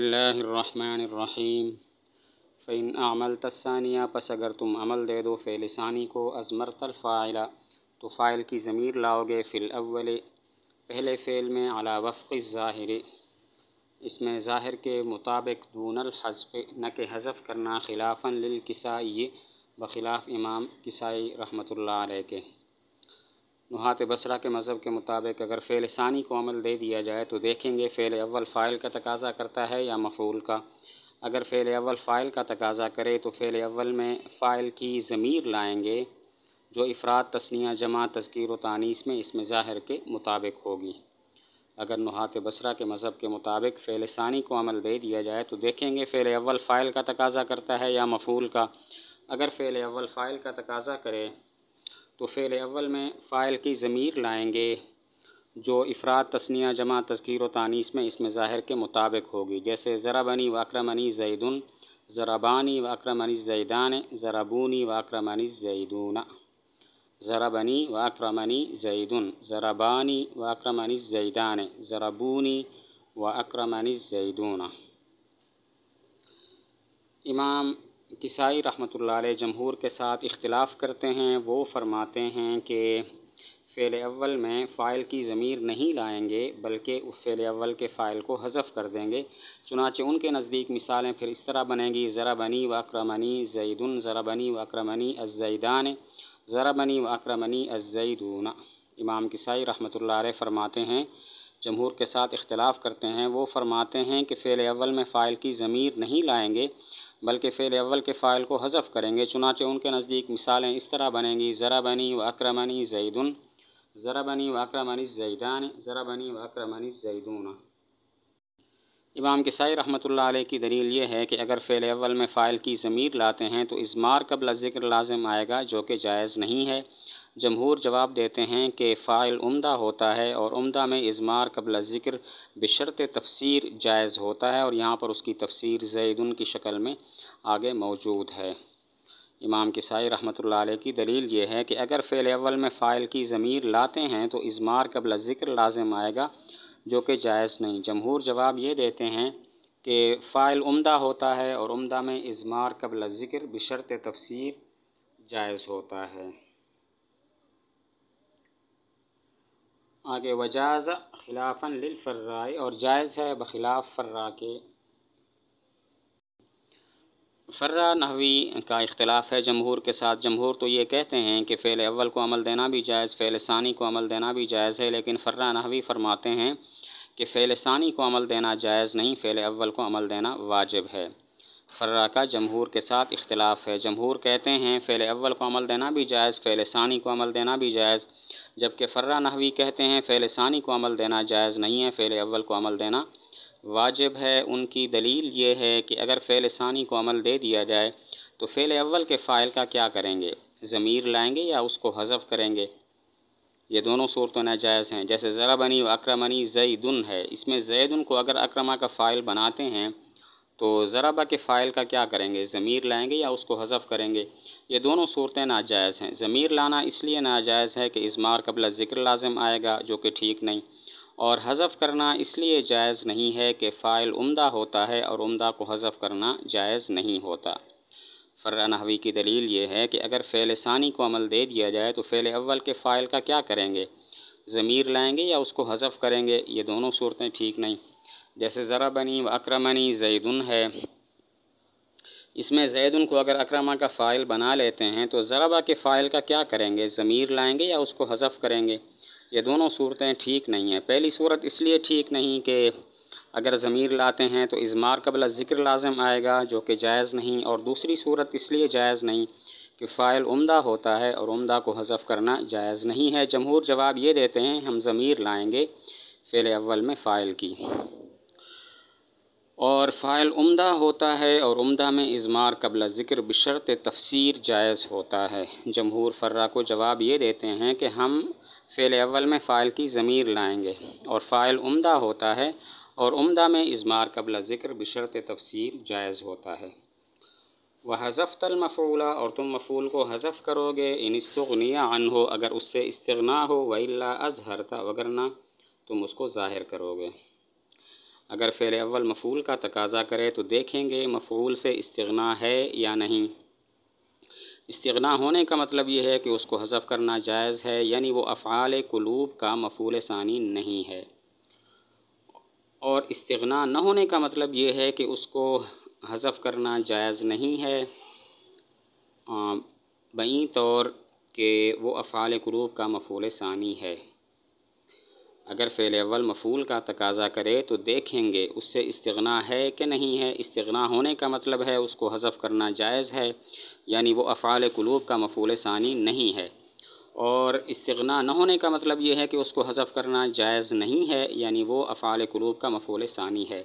रहीम फ़िन अमल तसानिया पस अगर तुम अमल दे दो फ़ैल को अजमर तलफ़ाइला तो फ़ाइल की ज़मीर लाओगे फ़िल अव्वल पहले फ़ेल में अला वफ़ ज़ाहिर इसमें ज़ाहिर के मुताबिक दूनल हजफ न के हजफ करना खिलाफन लिल किसाई बखिलाफ़ इमाम किसाई रहमतुल्लाह के नुहात बसरा के मज़हब के मुताबिक अगर फ़ेल सानी को अमल दे दिया जाए तो देखेंगे फ़ेल अव्वल फ़ाइल का तकाजा करता है या मफूल का अगर फ़ेल अव्वल फ़ाइल का तकाजा करे तो फ़ेल अव्वल में फ़ाइल की ज़मीर लाएंगे जो अफराद तस्निया जमा तस्कीर व तानीस में इसमें ज़ाहिर के मुताबिक होगी अगर नुहात बसरा के मज़हब के मुताबिक फ़ेल सानी को अमल दे दिया जाए तो देखेंगे फ़ेल अव्वल फ़ाइल का तकाजा करता है या मफूल का अगर फ़ेल अव्वल फ़ाइल का तकाजा करे तो फ़ेल अव्वल में फ़ाइल की ज़मीर लाएंगे जो अफराद तस्निया जमा तस्गीर व तानीस में इसमें ज़ाहिर के मुताबिक होगी जैसे ज़राबनी वाक्रमनी जैदन ज़राबानी वक्रमनी जैदान ज़राबूनी वाक्रमनी जैदूना ज़राबनी वाक्रमनी जैदन वक्रम वाक्रमनी जैदान ज़राबूनी व अक्रमनी जैदूना इमाम किसाई रहमत अलैह जमहूर के साथ इख्तलाफ़ करते हैं वो फरमाते हैं कि फ़ैल अव्वल में फ़ाइल की ज़मीर नहीं लाएंगे बल्कि उस फ़ेल अव्वल के फ़ाइल को हज़फ कर देंगे चुनाचे उनके नज़दीक मिसालें फिर इस तरह बनेंगी ज़रा बनी अक्रमनी जैदन ज़रा बनी अक्रमनी अजैदान ज़रा बनी अक्रमनी अजैदूना इमाम किसाई रहमत फरमाते हैं जमहूर के साथ इख्तलाफ़ करते हैं वो फरमाते हैं कि फ़ैल अव्वल में फ़ाइल की ज़मीर नहीं लाएँगे बल्कि फ़ेल अव्वल के फ़ाइल को हज़फ करेंगे चुनाचे उनके नज़दीक मिसालें इस तरह बनेंगी ज़रा बनी व अक्रमनी जैदन ज़रा बनी व अक्रमनी जैदान ज़रा बनी व अक्रमनी जैदून इमाम किसाई रहमत की दलील ये है कि अगर फ़ेल अव्वल में फ़ाइल की ज़मीर लाते हैं तो इस मार कबल ज़िक्र लाजम आएगा जो कि जायज़ नहीं है जमहूर जवाब देते हैं कि फ़ाइल उमदा होता है और उमदा में इजमार कबल ज़िक्र बशरत तफसीर जायज़ होता है और यहाँ पर उसकी तफसीर जैदन की शक्ल में आगे मौजूद है इमाम किसाई रहमत की दलील ये है कि अगर फ़ेल अवल में फ़ाइल की ज़मीर लाते हैं तो इसमार कबल ज़िक्र लाजम आएगा जो कि जायज़ नहीं जमहूर जवाब ये देते हैं कि फ़ाइल उम्दा होता है और उम्दा में इसमार कबल ज़िक्र बशरत तफसीर जायज़ होता है आगे वजाज़ खिलाफन फर्राई और जायज़ है बखिलाफ़ फर्रा के फर्रा नहवी का इख्तलाफ है जमहूर के साथ जमहूर तो ये कहते हैं कि फ़ैल अव्वल को अमल देना भी जायज़ फ़ैल सानी को अमल देना भी जायज़ है लेकिन फर्रा नहवी फरमाते हैं कि फ़ैल सानी को अमल देना जायज़ नहीं फ़ैल अव्वल को अमल देना वाजिब है फर्रा का जमहूर के साथ इख्तलाफ है जमहूर कहते हैं फ़ैल अव्वल को अमल देना भी जायज़ फ़ैल सानी को अमल देना भी जायज़ जबकि फर्रा नहवी कहते हैं फ़ैल सानी को अमल देना जायज़ नहीं है फ़ैल अव्वल को अमल देना वाजिब है उनकी दलील ये है कि अगर फ़ैल सानी को अमल दे दिया जाए तो फ़ैल अव्वल के फ़ाइल का क्या करेंगे ज़मीर लाएंगे या उसको हजफ करेंगे ये दोनों सूरत नाजायज़ हैं जैसे ज़रा बनी व अक्रमनी जईदन है इसमें जैदन को अगर अक्रमा का फ़ाइल बनाते हैं तो ज़राबा के फ़ाइल का क्या करेंगे ज़मीर लाएंगे या उसको हजफ करेंगे ये दोनों सूरतें नाजायज़ हैं ज़मीर लाना इसलिए नाजायज़ है कि इसमार कबला ज़िक्र लाजम आएगा जो कि ठीक नहीं और हज़फ़ करना इसलिए जायज़ नहीं है कि फ़ाइल उम्दा होता है और उम्दा को हज़फ़ करना जायज़ नहीं होता फ़र्रा नहवी की दलील ये है कि अगर फ़ैल सानी को अमल दे दिया जाए तो फ़ैल अव्वल के फ़ाइल का क्या करेंगे ज़मीर लाएंगे या उसको हज़फ़ करेंगे ये दोनों सूरतें ठीक नहीं जैसे ज़रा बनी व अक्रमनी जैदन है इसमें जैदन को अगर अक्रमा का फ़ाइल बना लेते हैं तो ज़रबा के फ़ाइल का क्या करेंगे ज़मीर लाएंगे या उसको हज़फ़ करेंगे ये दोनों सूरतें ठीक नहीं हैं पहली सूरत इसलिए ठीक नहीं कि अगर ज़मीर लाते हैं तो इज़मार कबल ज़िक्र लाजम आएगा जो कि जायज़ नहीं और दूसरी सूरत इसलिए जायज़ नहीं कि फ़ाइल उमदा होता है और उमदा को हज़फ करना जायज़ नहीं है जमहूर जवाब ये देते हैं हम ज़मीर लाएँगे फेले अव्वल में फ़ाइल की और फ़ाइल उमदा होता है और उमदा में इज़मार कबल ज़िक्र बशरत तफसीर जायज़ होता है जमहूर फर्रा को जवाब ये देते हैं कि हम फ़ेल अव्वल में फ़ाइल की ज़मीर लाएंगे और फ़ाइल उम्दा होता है और उम्दा में इजमार कबला ज़िक्र बशरत तफसीर जायज़ होता है वह हजफ हज़फ़तलमफ़ूला और तुम मफूल को हज़फ़ करोगे इनस्तनिया अन हो अगर उससे इस्तना हो अजहर अजहरता वगरना तुम उसको ज़ाहिर करोगे अगर फ़ेल अव्वल मफूल का तकाजा करे तो देखेंगे मफूल से इस्तना है या नहीं इस्तना होने का मतलब ये है कि उसको हजफ करना जायज़ है यानी वो अफ़ाल क़लूब का मफूल सानी नहीं है और इस्तना न होने का मतलब ये है कि उसको हजफ करना जायज़ नहीं है बई तौर के वो अफ़ाल क़लूब का मफूल सानी है अगर फ़ेल अव्वल मफूल का तकाजा करे तो देखेंगे उससे इस्तना है कि नहीं है इस्तना होने का मतलब है उसको हज़फ करना जायज़ है यानी वो अफ़ाल क़लूब का मफूल सानी नहीं है और इस्तना न होने का मतलब ये है कि उसको हज़फ करना जायज़ नहीं है यानी वो अफ़ाल क़लूब का मफूल सानी है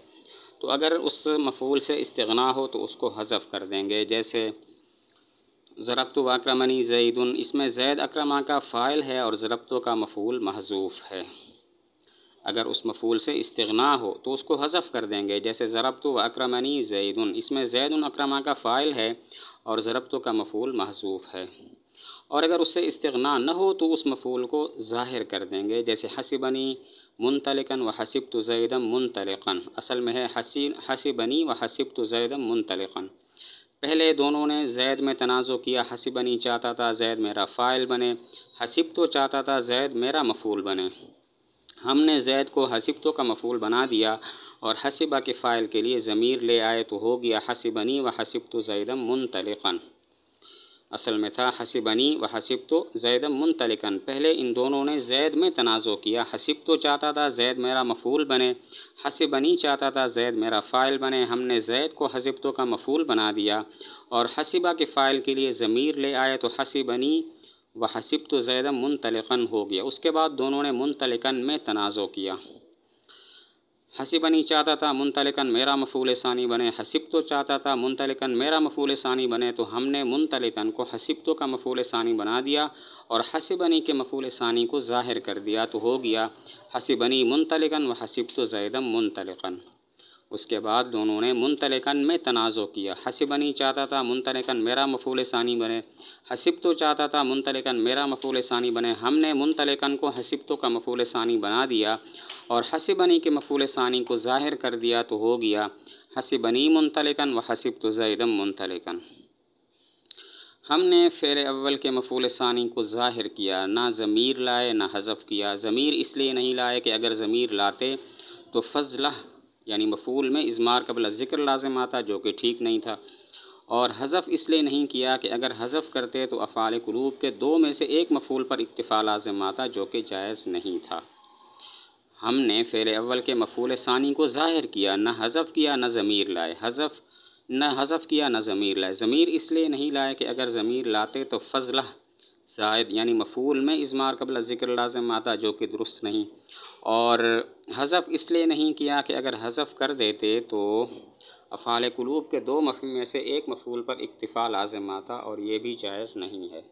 तो अगर उस मफूल से इस्तना हो तो उसको हज़फ कर देंगे जैसे ज़रबतु अक्रमनी जैदन इसमें जैद अक्रमा का फ़ाइल है और ज़रबतों का मफूल महजूफ़ है अगर उस मफूल से इस्तना हो तो उसको हज़फ कर देंगे जैसे ज़रबतु व अक्रमनी जैदन इसमें जैदन अक्रमा का फ़ाइल है और तो का मफूल महसूफ है और अगर उससे इस्तना न हो तो उस मफूल को ज़ाहिर कर देंगे जैसे हसीबनी मुनतलकन व हसिब तो जैदम मुनतलकन असल में है हसी हसीबनी व हसिब तो जैदम मुनतलकन पहले दोनों ने जैद में तनाज़ किया हसीबनी चाहता था जैद मेरा फ़ाइल बने हसिब तो चाहता था जैद मेरा मफूल बने हमने जैद को हसिबतों का मफूल बना दिया और हसिबा के फ़ाइल के लिए ज़मीर ले आए तो हो गया हसिबनी व तो जैदम मुंतलकन असल में था हसिबनी व तो जैदम मुंतलकन पहले इन दोनों ने जैद में तनाज़ो किया हसिब तो चाहता था जैद मेरा मफूल बने हसिबनी चाहता था जैद मेरा फ़ाइल बने हमने जैद को हसिबतो का मफूल बना दिया और हसिबा के फ़ाइल के लिए ज़मीर ले आए तो हसिबनी व हसिब तो जैद मुंतलकन हो गया उसके बाद दोनों ने मुंतलकन में तनाज़ो किया नहीं चाहता था मुंतलकन मेरा मफूल सानी बने हसीब तो चाहता था मुंतलकन मेरा मफूल सानी बने तो हमने मुंतलकन को हसीब तो का मफूल सानी बना दिया और हसीबनी के मफूल सानी को ज़ाहिर कर दिया तो हो गया हसीबनी मुंतलकन व हसीब तो जैदम मुंतलकन उसके बाद दोनों ने मुंतलिकन में तनाज़ो किया नहीं चाहता था मुंतलिकन मेरा मफूल सानी बने हसिब तो चाहता था मुंतलिकन मेरा मफूल सानी बने हमने मुंतलिकन को हसिब तो का मफूल सानी बना दिया और बनी के मफूल सानी को ज़ाहिर कर दिया तो हो गया बनी मुंतलिकन व हसिब तो जैदम मुंतलिकन हमने फ़ेर अव्वल के मफूल सानी को ज़ाहिर किया ना ज़मीर लाए ना हज़फ़ किया ज़मीर इसलिए नहीं लाए कि अगर ज़मीर लाते तो फजलह यानी मफूल में इजमार कबल ज़िक्र लाजम आता जो कि ठीक नहीं था और हज़फ़ इसलिए नहीं किया कि अगर हज़फ़ करते तो अफ़ाल कलूब के दो में से एक मफूल पर इतफ़ा लाजम आता जो कि जायज़ नहीं था हमने फ़ेल अव्वल के मफूल सानी को ज़ाहिर किया न हज़फ़ किया न ज़मीर लाए हज़फ़ न हज़फ़ किया न ज़मीर लाए ज़मीर इसलिए नहीं लाए कि अगर ज़मीर लाते तो फ़जला ज़ायद यानी मफूल में इस मार कबल ज़िक्र लाजम आता जो कि दुरुस्त नहीं और हज़फ़ इसलिए नहीं किया कि अगर हज़फ़ कर देते तो अफ़ाल कलूब के दो मफी में से एक मफूल पर इतफ़ा लाजम आता और ये भी जायज़ नहीं है